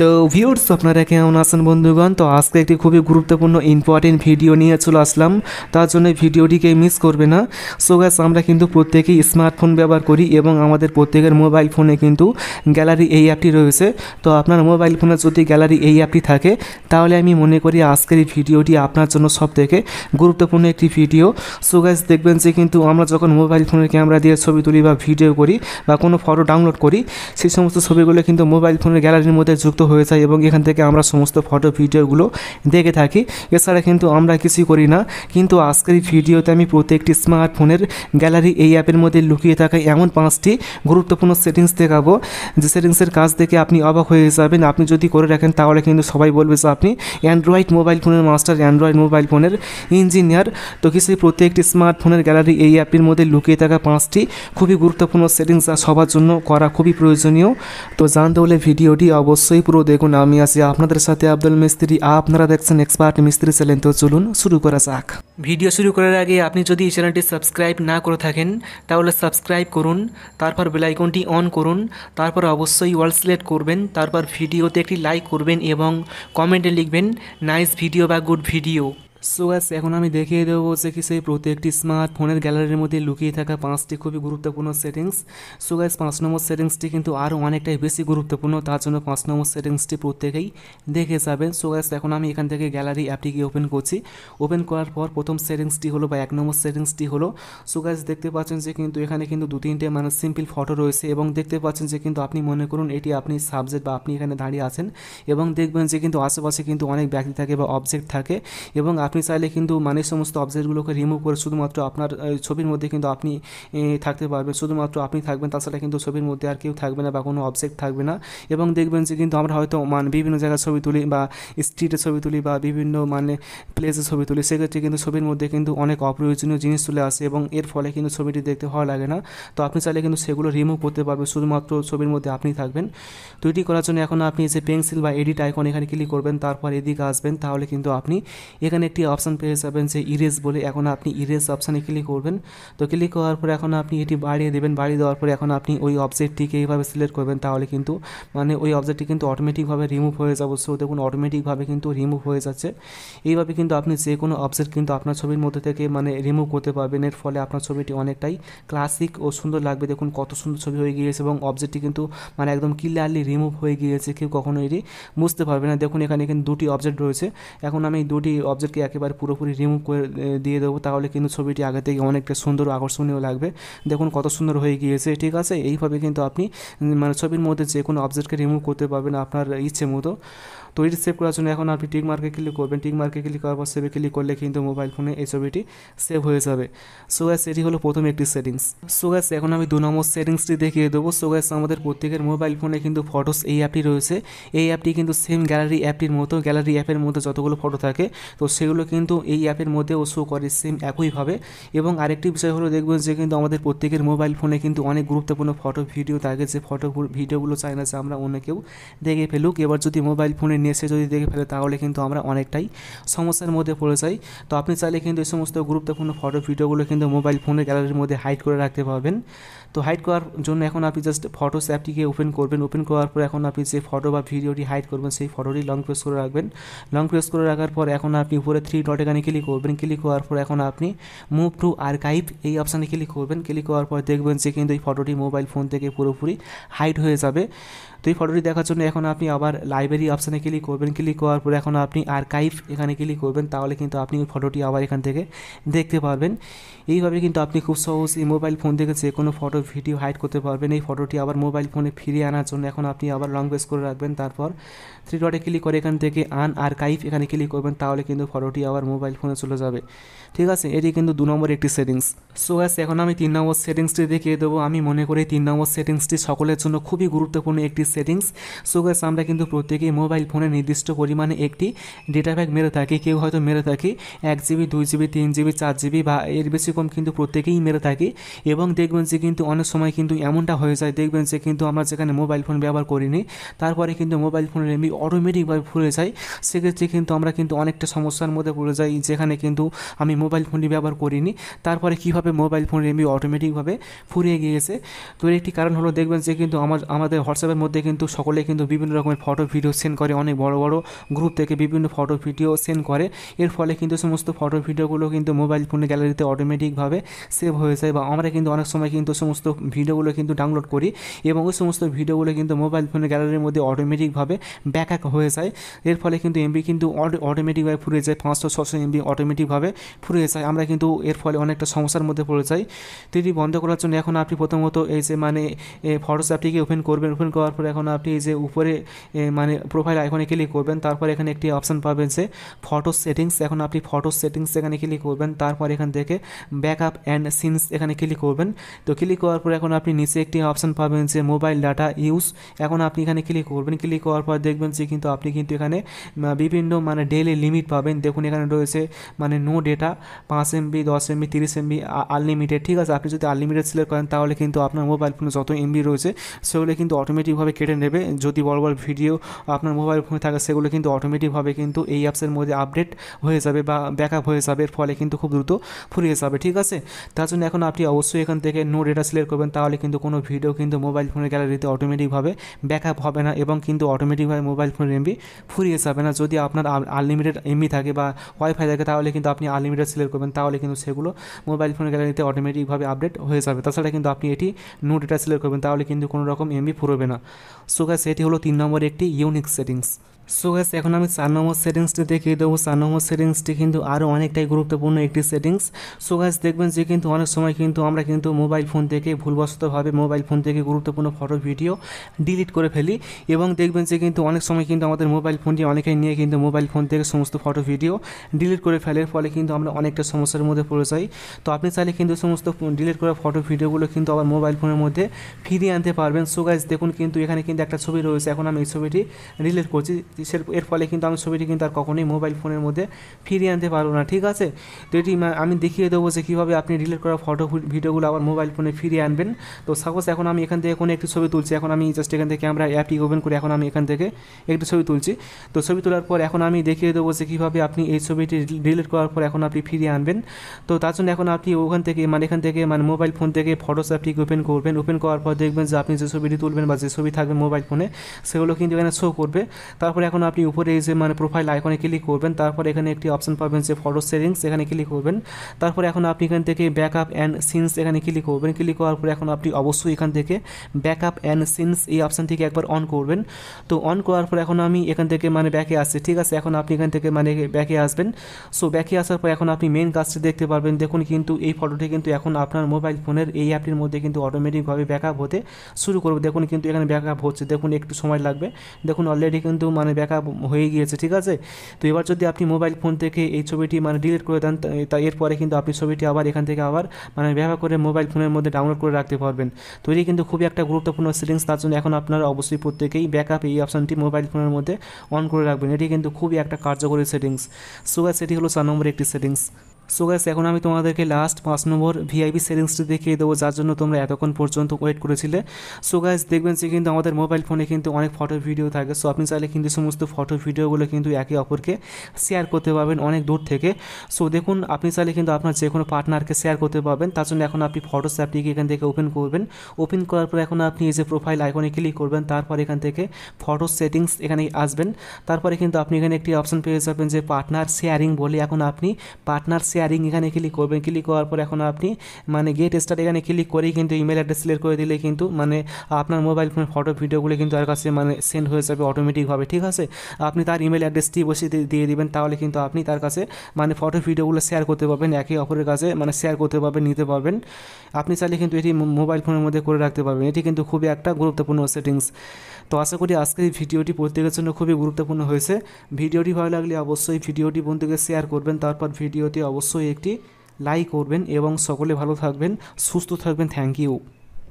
তো ভিউর্স আপনারা কেমন আছেন বন্ধুগণ তো আজকে একটি খুবই গুরুত্বপূর্ণ ইম্পর্টেন্ট ভিডিও নিয়ে চলে আসলাম তার জন্য ভিডিওটিকে মিস করবে না সো গ্যাস আমরা কিন্তু প্রত্যেকেই স্মার্টফোন ব্যবহার করি এবং আমাদের প্রত্যেকের মোবাইল ফোনে কিন্তু গ্যালারি এই অ্যাপটি রয়েছে তো আপনার মোবাইল ফোনে যদি গ্যালারি এই অ্যাপটি থাকে তাহলে আমি মনে করি আজকের এই ভিডিওটি আপনার জন্য সবথেকে গুরুত্বপূর্ণ একটি ভিডিও সো গ্যাস দেখবেন যে কিন্তু আমরা যখন মোবাইল ফোনের ক্যামেরা দিয়ে ছবি তুলি বা ভিডিও করি বা কোনো ফটো ডাউনলোড করি সেই সমস্ত ছবিগুলো কিন্তু মোবাইল ফোনের গ্যালারির মধ্যে যুক্ত হয়ে যায় এবং এখান থেকে আমরা সমস্ত ফটো ভিডিওগুলো দেখে থাকি এছাড়া কিন্তু আমরা কিছুই করি না কিন্তু আজকের ভিডিওতে আমি প্রত্যেকটি স্মার্টফোনের গ্যালারি এই অ্যাপের মধ্যে লুকিয়ে থাকা এমন পাঁচটি গুরুত্বপূর্ণ সেটিংস দেখাবো যে সেটিংসের কাজ দেখে আপনি অবাক হয়ে যাবেন আপনি যদি করে রাখেন তাহলে কিন্তু সবাই বলবে যে আপনি অ্যান্ড্রয়েড মোবাইল ফোনের মাস্টার অ্যান্ড্রয়েড মোবাইল ফোনের ইঞ্জিনিয়ার তো কিছু প্রত্যেকটি স্মার্টফোনের গ্যালারি এই অ্যাপের মধ্যে লুকিয়ে থাকা পাঁচটি খুবই গুরুত্বপূর্ণ সেটিংস যা সবার জন্য করা খুবই প্রয়োজনীয় তো জানতে হলে ভিডিওটি অবশ্যই পুরো পুরো দেখুন আমি আছি আপনাদের সাথে আব্দুল মিস্ত্রি আপনারা দেখছেন এক্সপার্ট মিস্ত্রি চ্যানেল তো চলুন শুরু করা যাক ভিডিও শুরু করার আগে আপনি যদি এই চ্যানেলটি সাবস্ক্রাইব না করে থাকেন তাহলে সাবস্ক্রাইব করুন তারপর বেলাইকনটি অন করুন তারপর অবশ্যই ওয়াল সিলেক্ট করবেন তারপর ভিডিওতে একটি লাইক করবেন এবং কমেন্টে লিখবেন নাইস ভিডিও বা গুড ভিডিও সো গাছ এখন আমি দেখিয়ে দেবো যে কি সেই প্রত্যেকটি স্মার্টফোনের গ্যালারির মধ্যে লুকিয়ে থাকা পাঁচটি খুবই গুরুত্বপূর্ণ সেটিংস সো গাছ পাঁচ নম্বর সেটিংসটি কিন্তু আরও অনেকটাই বেশি গুরুত্বপূর্ণ তার জন্য পাঁচ নম্বর সেটিংসটি প্রত্যেকেই দেখে যাবেন সো গ্যাস এখন আমি এখান থেকে গ্যালারি অ্যাপটিকে ওপেন করছি ওপেন করার পর প্রথম সেটিংসটি হলো বা এক নম্বর সেটিংসটি হলো সো গাছ দেখতে পাচ্ছেন যে কিন্তু এখানে কিন্তু দু তিনটে মানে সিম্পল ফটো রয়েছে এবং দেখতে পাচ্ছেন যে কিন্তু আপনি মনে করুন এটি আপনি সাবজেক্ট বা আপনি এখানে দাঁড়িয়ে আছেন এবং দেখবেন যে কিন্তু আশেপাশে কিন্তু অনেক ব্যক্তি থাকে বা অবজেক্ট থাকে এবং আপনি বিছাইলে কিন্তু মানে সমস্ত অবজেক্টগুলোকে রিমুভ করে শুধুমাত্র আপনার ছবির মধ্যে কিন্তু আপনি থাকতে পারবে শুধুমাত্র আপনি থাকবেন তারপরে কিন্তু ছবির মধ্যে আর কেউ থাকবে না বা কোনো অবজেক্ট থাকবে না এবং দেখবেন যে কিন্তু আমরা হয়তো মানে বিভিন্ন জায়গা ছবি তুলি বা স্ট্রিট ছবি তুলি বা বিভিন্ন মানে প্লেসে ছবি তুলি সে ক্ষেত্রে কিন্তু ছবির মধ্যে কিন্তু অনেক অপ্রয়োজনীয় জিনিস চলে আসে এবং এর ফলে কিন্তু ছবিটি দেখতে ভালো লাগে না তো আপনি চাইলে কিন্তু সেগুলো রিমুভ করতে পারবে শুধুমাত্র ছবির মধ্যে আপনিই থাকবেন দুইটি করার জন্য এখন আপনি যে পেন্সিল বা এডিট আইকন এখানে ক্লিক করবেন তারপর এদিকে আসবেন তাহলে কিন্তু আপনি এখানে একটি অপশান পেয়ে যাবেন যে ইরেজ বলে এখন আপনি ইরেজ অপশানে ক্লিক করবেন তো ক্লিক করার পরে এখন আপনি এটি বাড়িয়ে দেবেন বাড়িয়ে দেওয়ার পরে এখন আপনি ওই অবজেক্টটিকে এইভাবে সিলেক্ট করবেন তাহলে কিন্তু মানে ওই অবজেক্টটি কিন্তু অটোমেটিকভাবে রিমুভ হয়ে যাবে সো দেখুন অটোমেটিকভাবে কিন্তু রিমুভ হয়ে যাচ্ছে এইভাবে কিন্তু আপনি যে কোনো অবজেক্ট কিন্তু আপনার ছবির মধ্যে থেকে মানে রিমুভ করতে পারবেন এর ফলে আপনার ছবিটি অনেকটাই ক্লাসিক ও সুন্দর লাগবে দেখুন কত সুন্দর ছবি হয়ে গিয়েছে এবং অবজেক্টটি কিন্তু মানে একদম ক্লিয়ারলি রিমুভ হয়ে গিয়েছে কেউ কখনো এটি বুঝতে পারবে না দেখুন এখানে কিন্তু দুটি অবজেক্ট রয়েছে এখন আমি দুটি অবজেক্টকে একেবারে পুরো পুরি রিমুভ করে দিয়ে দেব তাহলে কিন্তু ছবিটি আগাতে অনেক সুন্দর আকর্ষণীয় লাগবে দেখুন কত সুন্দর হয়ে গিয়েছে ঠিক আছে এই ভাবে কিন্তু আপনি মানে ছবির মধ্যে যে কোনো অবজেক্টকে রিমুভ করতে পারবেন আপনার ইচ্ছে মতো তো এটি সেভ করার জন্য এখন আপনি টিকমার্কে ক্লিক করবেন টিকমার্কে ক্লিক করার পর সেভে ক্লিক করলে কিন্তু মোবাইল ফোনে এই ছবিটি সেভ হয়ে যাবে সো গ্যাস এটি হলো প্রথম একটি সেটিংস সো গ্যাস এখন আমি দু নম্বর সেটিংসটি দেখিয়ে দেবো সো গ্যাস আমাদের প্রত্যেকের মোবাইল ফোনে কিন্তু ফটোস এই অ্যাপটি রয়েছে এই অ্যাপটি কিন্তু সেম গ্যালারি অ্যাপটির মতো গ্যালারি অ্যাপের মধ্যে যতগুলো ফটো থাকে তো সেগুলো কিন্তু এই অ্যাপের মধ্যেও শো করে সেম একইভাবে এবং আরেকটি বিষয় হলো দেখবেন যে কিন্তু আমাদের প্রত্যেকের মোবাইল ফোনে কিন্তু অনেক গুরুত্বপূর্ণ ফটো ভিডিও থাকে যে ফটো ভিডিওগুলো চাই না যে আমরা অন্য কেউ দেখে ফেলুক এবার যদি মোবাইল ফোনে কিনে যদি দেখে ফেলে তাহলে কিন্তু আমরা অনেকটাই সমস্যার মধ্যে পড়ে যাই তো আপনি চাইলে কিন্তু এই সমস্ত গুরুত্বপূর্ণ ফটো ভিডিওগুলো কিন্তু মোবাইল ফোনের গ্যালারির মধ্যে হাইড করে রাখতে পারবেন তো হাইড করার জন্য এখন আপনি জাস্ট ফটো অ্যাপটিকে ওপেন করবেন ওপেন করার পর এখন আপনি যে ফটো বা ভিডিওটি হাইড করবেন সেই ফটোটি লং প্রেস করে রাখবেন লং প্রেস করে রাখার পর এখন আপনি উপরে থ্রি ডট এখানে ক্লিক করবেন ক্লিক করার পর এখন আপনি মুভ টু আর্কাইভ এই অপশানে ক্লিক করবেন ক্লিক করার পর দেখবেন যে কিন্তু এই ফটোটি মোবাইল ফোন থেকে পুরোপুরি হাইড হয়ে যাবে তো এই ফটোটি দেখার জন্য এখন আপনি আবার লাইব্রেরি অপশানে ক্লিক করবেন ক্লিক করার পরে এখন আপনি আর্কাইভ এখানে ক্লিক করবেন তাহলে কিন্তু আপনি ওই ফটোটি আবার এখান থেকে দেখতে পারবেন এইভাবে কিন্তু আপনি খুব সহজ এই মোবাইল ফোন থেকে যে কোনো ফটো ভিডিও হাইড করতে পারবেন এই ফটোটি আবার মোবাইল ফোনে ফিরিয়ে আনার জন্য এখন আপনি আবার লং বেস করে রাখবেন তারপর থ্রি ডটে ক্লিক করে এখান থেকে আন আর্কাইভ এখানে ক্লিক করবেন তাহলে কিন্তু ফটোটি আবার মোবাইল ফোনে চলে যাবে ঠিক আছে এটি কিন্তু দু নম্বর একটি সেটিংস সো গ্যাস এখন আমি তিন নম্বর সেটিংসটি দেখিয়ে দেবো আমি মনে করি তিন নম্বর সেটিংসটি সকলের জন্য খুবই গুরুত্বপূর্ণ একটি সেটিংস সো গাইস আমরা কিন্তু প্রত্যেকেই মোবাইল ফোনে নির্দিষ্ট পরিমাণে একটি ডেটা প্যাক মেরে থাকি কেউ হয়তো মেরে থাকি এক জিবি দুই জিবি তিন জিবি চার জিবি বা এর বেশি কম কিন্তু প্রত্যেকেই মেরে থাকি এবং দেখবেন যে কিন্তু অনেক সময় কিন্তু এমনটা হয়ে যায় দেখবেন যে কিন্তু আমরা যেখানে মোবাইল ফোন ব্যবহার করিনি তারপরে কিন্তু মোবাইল ফোনের এমবি অটোমেটিকভাবে ফুলে যায় সেক্ষেত্রে কিন্তু আমরা কিন্তু অনেকটা সমস্যার মধ্যে পড়ে যাই যেখানে কিন্তু আমি মোবাইল ফোনটি ব্যবহার করিনি তারপরে কীভাবে মোবাইল ফোনের এমবি অটোমেটিকভাবে ফুরিয়ে গিয়েছে তো একটি কারণ হলো দেখবেন যে কিন্তু আমার আমাদের হোয়াটসঅ্যাপের মধ্যে কিন্তু সকলে কিন্তু বিভিন্ন রকমের ফটো ভিডিও সেন্ড করে অনেক বড় বড় গ্রুপ থেকে বিভিন্ন ফটো ভিডিও সেন্ড করে এর ফলে কিন্তু সমস্ত ফটো ভিডিওগুলো কিন্তু মোবাইল ফোনে গ্যালারিতে অটোমেটিকভাবে সেভ হয়ে যায় বা আমরা কিন্তু অনেক সময় কিন্তু সমস্ত ভিডিওগুলো কিন্তু ডাউনলোড করি এবং ওই সমস্ত ভিডিওগুলো কিন্তু মোবাইল ফোনের গ্যালারির মধ্যে অটোমেটিকভাবে ব্যাক হয়ে যায় এর ফলে কিন্তু এমবি কিন্তু অটোমেটিকভাবে ফুরিয়ে যায় পাঁচশো ছশো এমবি অটোমেটিকভাবে ফুরিয়ে যায় আমরা কিন্তু এর ফলে অনেকটা সমস্যার মধ্যে পড়ে যাই তো এটি বন্ধ করার জন্য এখন আপনি প্রথমত এই যে মানে ফটোস অ্যাপটিকে ওপেন করবেন ওপেন করার পরে এখন আপনি যে উপরে মানে প্রোফাইল আইকনে ক্লিক করবেন তারপর এখানে একটি অপশান পাবেন যে ফটো সেটিংস এখন আপনি ফটো সেটিংস এখানে ক্লিক করবেন তারপর এখান থেকে ব্যাক আপ অ্যান্ড সিনস এখানে ক্লিক করবেন তো ক্লিক করার পর এখন আপনি নিচে একটি অপশান পাবেন যে মোবাইল ডাটা ইউজ এখন আপনি এখানে ক্লিক করবেন ক্লিক করার পর দেখবেন যে কিন্তু আপনি কিন্তু এখানে বিভিন্ন মানে ডেলি লিমিট পাবেন দেখুন এখানে রয়েছে মানে নো ডেটা পাঁচ এমবি দশ এমবি তিরিশ এমবি আনলিমিটেড ঠিক আছে আপনি যদি আনলিমিটেড সিলেক্ট করেন তাহলে কিন্তু আপনার মোবাইল ফোনে যত এমবি রয়েছে সেগুলো কিন্তু অটোমেটিকভাবে কেটে নেবে যদি বড় বড় ভিডিও আপনার মোবাইল ফোনে থাকে সেগুলো কিন্তু অটোমেটিকভাবে কিন্তু এই অ্যাপসের মধ্যে আপডেট হয়ে যাবে বা ব্যাকআপ হয়ে যাবে এর ফলে কিন্তু খুব দ্রুত ফুরিয়ে যাবে ঠিক আছে তার জন্য এখন আপনি অবশ্যই এখান থেকে নো ডেটা সিলেক্ট করবেন তাহলে কিন্তু কোনো ভিডিও কিন্তু মোবাইল ফোনের গ্যালারিতে অটোমেটিকভাবে ব্যাক আপ হবে না এবং কিন্তু অটোমেটিকভাবে মোবাইল ফোনের এমবি ফুরিয়ে যাবে না যদি আপনার আনলিমিটেড এমবি থাকে বা ওয়াইফাই থাকে তাহলে কিন্তু আপনি আনলিমিটেড সিলেক্ট করবেন তাহলে কিন্তু সেগুলো মোবাইল ফোনের গ্যালারিতে অটোমেটিকভাবে আপডেট হয়ে যাবে তাছাড়া কিন্তু আপনি এটি নো ডেটা সিলেক্ট করবেন তাহলে কিন্তু কোনো রকম এমবি ফুরবে না সুখ সেটি হলো 3 নম্বরে একটি ইউনিক সেটিংস সো গ্যাস এখন আমি চার নম্বর সেটিংসটি দেখিয়ে দেবো চার নম্বর সেটিংসটি কিন্তু আরও অনেকটাই গুরুত্বপূর্ণ একটি সেটিংস সো গ্যাস দেখবেন যে কিন্তু অনেক সময় কিন্তু আমরা কিন্তু মোবাইল ফোন থেকে ভুলবশতভাবে মোবাইল ফোন থেকে গুরুত্বপূর্ণ ফটো ভিডিও ডিলিট করে ফেলি এবং দেখবেন যে কিন্তু অনেক সময় কিন্তু আমাদের মোবাইল ফোনটি অনেকেই নিয়ে কিন্তু মোবাইল ফোন থেকে সমস্ত ফটো ভিডিও ডিলিট করে ফেলার ফলে কিন্তু আমরা অনেকটা সমস্যার মধ্যে পড়ে যাই তো আপনি চাইলে কিন্তু সমস্ত ডিলিট করা ফটো ভিডিওগুলো কিন্তু আবার মোবাইল ফোনের মধ্যে ফিরিয়ে আনতে পারবেন সো গ্যাস দেখুন কিন্তু এখানে কিন্তু একটা ছবি রয়েছে এখন আমি এই ছবিটি ডিলিট করছি দিচ্ছি এর ফলে কিন্তু আমি ছবিটি কিন্তু আর কখনোই মোবাইল ফোনের মধ্যে ফিরিয়ে আনতে পারবো না ঠিক আছে তো এটি আমি দেখিয়ে দেবো যে কীভাবে আপনি রিলেট করা ফটো ভিডিওগুলো আবার মোবাইল ফোনে ফিরিয়ে আনবেন তো সাপোজ এখন আমি এখান থেকে কোনো একটি ছবি তুলছি এখন আমি জাস্ট এখান থেকে ক্যামেরা অ্যাপটি ওপেন করে এখন আমি এখান থেকে একটি ছবি তুলছি তো ছবি তোলার পর এখন আমি দেখিয়ে দেবো যে কীভাবে আপনি এই ছবিটি ডিলিট করার পর এখন আপনি ফিরিয়ে আনবেন তো তার জন্য এখন আপনি ওখান থেকে মানে এখান থেকে মানে মোবাইল ফোন থেকে ফটোস অ্যাপটি ওপেন করবেন ওপেন করার পর দেখবেন যে আপনি যে ছবিটি তুলবেন বা যে ছবি থাকবে মোবাইল ফোনে সেগুলো কিন্তু এখানে শো করবে তারপরে এখন আপনি উপরে এসে মানে প্রোফাইল আইকনে ক্লিক করবেন তারপর এখানে একটি অপশন পাবেন সে ফরটস সেটিংস এখানে ক্লিক করবেন তারপর এখন আপনি এখান থেকে ব্যাকআপ এন্ড সিন্স এখানে ক্লিক করবেন ক্লিক করার পরে এখন আপনি অবশ্যই এখান থেকে ব্যাকআপ এন্ড সিন্স এই অপশনটিকে একবার অন করবেন তো অন করার পরে এখন আমি এখান থেকে মানে ব্যাকে আসে ঠিক আছে এখন আপনি এখান থেকে মানে ব্যাকে আসবেন সো ব্যাকে আসার পরে এখন আপনি মেইন গাস দেখতে পারবেন দেখুন কিন্তু এই ফটোটি কিন্তু এখন আপনার মোবাইল ফোনের এই অ্যাপটির মধ্যে কিন্তু অটোমেটিক ভাবে ব্যাকআপ হতে শুরু করবে দেখুন কিন্তু এখানে ব্যাকআপ হচ্ছে দেখুন একটু সময় লাগবে দেখুন অলরেডি কিন্তু মানে ব্যাকআপ হয়ে গিয়েছে ঠিক আছে তো এবার যদি আপনি মোবাইল ফোন থেকে এই ছবিটি মানে ডিলিট করে দেন তা এরপরে কিন্তু আপনি ছবিটি আবার এখান থেকে আবার মানে ব্যবহার করে মোবাইল ফোনের মধ্যে ডাউনলোড করে রাখতে পারবেন তো এটি কিন্তু খুবই একটা গুরুত্বপূর্ণ সেটিংস তার জন্য এখন আপনারা অবশ্যই প্রত্যেকেই ব্যাকআপ এই অপশানটি মোবাইল ফোনের মধ্যে অন করে রাখবেন এটি কিন্তু খুবই একটা কার্যকরী সেটিংস সুগার সেটি হলো চার নম্বর একটি সেটিংস সো গ্যাস এখন আমি তোমাদেরকে লাস্ট পাঁচ নম্বর ভিআইপি সেটিংসটি দেখিয়ে দেবো যার জন্য তোমরা এতক্ষণ পর্যন্ত ওয়েট করেছিলে সো গ্যাস দেখবেন যে কিন্তু আমাদের মোবাইল ফোনে কিন্তু অনেক ফটো ভিডিও থাকে সো আপনি চাইলে কিন্তু সমস্ত ফটো ভিডিওগুলো কিন্তু একে অপরকে শেয়ার করতে পারবেন অনেক দূর থেকে সো দেখুন আপনি চাইলে কিন্তু আপনার যে কোনো পার্টনারকে শেয়ার করতে পারবেন তার জন্য এখন আপনি ফটোস অ্যাপটিকে এখান থেকে ওপেন করবেন ওপেন করার পর এখন আপনি এই যে প্রোফাইল আইকনে ক্লিক করবেন তারপর এখান থেকে ফটো সেটিংস এখানে আসবেন তারপরে কিন্তু আপনি এখানে একটি অপশন পেয়ে যাবেন যে পার্টনার শেয়ারিং বলে এখন আপনি পার্টনার শেয়ারিং এখানে ক্লিক করবেন ক্লিক করার পর এখন আপনি মানে গেট স্টার্ট এখানে ক্লিক করেই কিন্তু ইমেল অ্যাড্রেস সিলেক্ট করে দিলে কিন্তু মানে আপনার মোবাইল ফোনের ফটো ভিডিওগুলো কিন্তু তার কাছে মানে সেন্ড হয়ে যাবে অটোমেটিকভাবে ঠিক আছে আপনি তার ইমেল অ্যাড্রেসটি বসিয়ে দিয়ে দেবেন তাহলে কিন্তু আপনি তার কাছে মানে ফটো ভিডিওগুলো শেয়ার করতে পারবেন একে অপরের কাছে মানে শেয়ার করতে পারবেন নিতে পারবেন আপনি চাইলে কিন্তু এটি মোবাইল ফোনের মধ্যে করে রাখতে পারবেন এটি কিন্তু খুবই একটা গুরুত্বপূর্ণ সেটিংস তো আশা করি আজকের এই ভিডিওটি প্রত্যেকের জন্য খুবই গুরুত্বপূর্ণ হয়েছে ভিডিওটি ভালো লাগলে অবশ্যই ভিডিওটি বন্ধুকে শেয়ার করবেন তারপর ভিডিওটি অবশ্যই অবশ্যই একটি লাইক করবেন এবং সকলে ভালো থাকবেন সুস্থ থাকবেন থ্যাংক ইউ